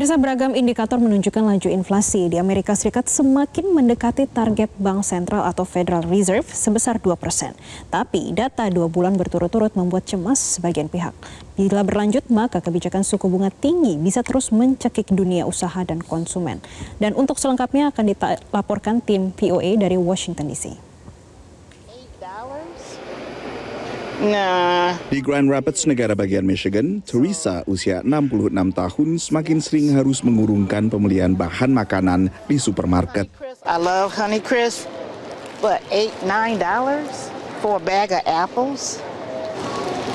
Pemirsa beragam indikator menunjukkan laju inflasi di Amerika Serikat semakin mendekati target Bank Sentral atau Federal Reserve sebesar 2 persen. Tapi data dua bulan berturut-turut membuat cemas sebagian pihak. Bila berlanjut, maka kebijakan suku bunga tinggi bisa terus mencekik dunia usaha dan konsumen. Dan untuk selengkapnya akan dilaporkan tim P.O.E dari Washington DC. Nah. Di Grand Rapids, negara bagian Michigan, Teresa usia 66 tahun semakin sering harus mengurungkan pembelian bahan makanan di supermarket. I love Honey Crisp, but eight nine dollars for a bag of apples.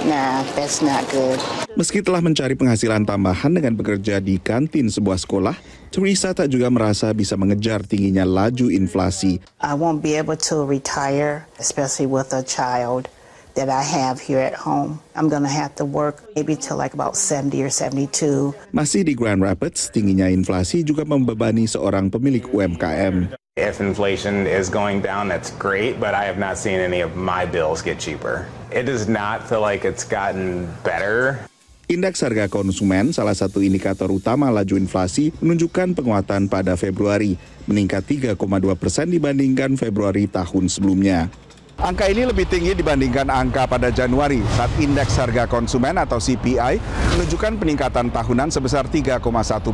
Nah, that's not good. Meski telah mencari penghasilan tambahan dengan bekerja di kantin sebuah sekolah, Teresa tak juga merasa bisa mengejar tingginya laju inflasi. I won't be able to retire, especially with a child that I have here at home. I'm gonna have to work maybe till like about 70 or 72. Masih di Grand Rapids, tingginya inflasi juga membebani seorang pemilik UMKM. If inflation is going down, that's great, but I have not seen any of my bills get cheaper. It does not feel like it's gotten better. Indeks harga konsumen, salah satu indikator utama laju inflasi, menunjukkan penguatan pada Februari, meningkat 3,2 persen dibandingkan Februari tahun sebelumnya. Angka ini lebih tinggi dibandingkan angka pada Januari saat indeks harga konsumen atau CPI menunjukkan peningkatan tahunan sebesar 3,1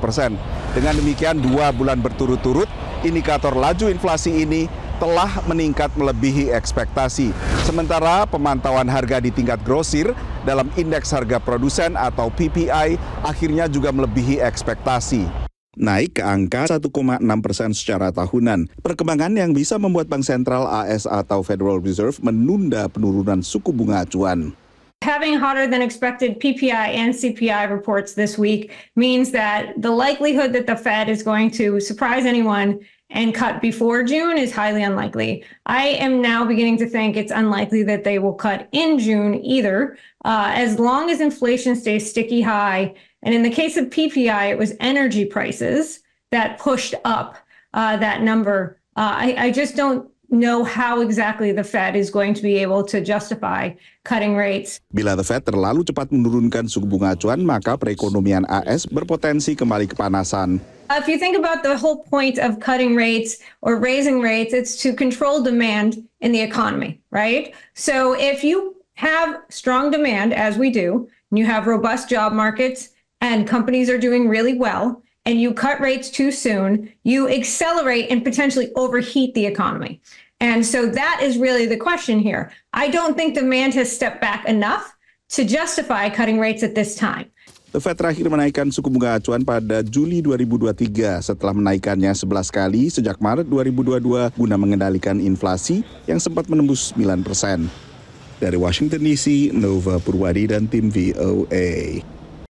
persen. Dengan demikian dua bulan berturut-turut, indikator laju inflasi ini telah meningkat melebihi ekspektasi. Sementara pemantauan harga di tingkat grosir dalam indeks harga produsen atau PPI akhirnya juga melebihi ekspektasi naik ke angka 1,6 persen secara tahunan. Perkembangan yang bisa membuat Bank Sentral AS atau Federal Reserve menunda penurunan suku bunga acuan. Having hotter than expected PPI and CPI reports this week means that the likelihood that the Fed is going to surprise anyone and cut before June is highly unlikely. I am now beginning to think it's unlikely that they will cut in June either, uh, as long as inflation stays sticky high. And in the case of PPI, it was energy prices that pushed up uh, that number. Uh, I, I just don't know how exactly the Fed is going to be able to justify cutting rates. Bila the Fed terlalu cepat menurunkan suku bunga acuan, maka perekonomian AS berpotensi kembali kepanasan. If you think about the whole point of cutting rates or raising rates, it's to control demand in the economy, right? So if you have strong demand as we do, and you have robust job markets and companies are doing really well, and you cut rates too soon, you accelerate and potentially overheat the economy. And so that is really the question here. I don't think demand has stepped back enough to justify cutting rates at this time. The Fed terakhir menaikkan suku bunga acuan pada Juli 2023 setelah menaikkannya 11 kali sejak Maret 2022 guna mengendalikan inflasi yang sempat menembus 9 persen. Dari Washington DC, Nova Purwadi dan tim VOA.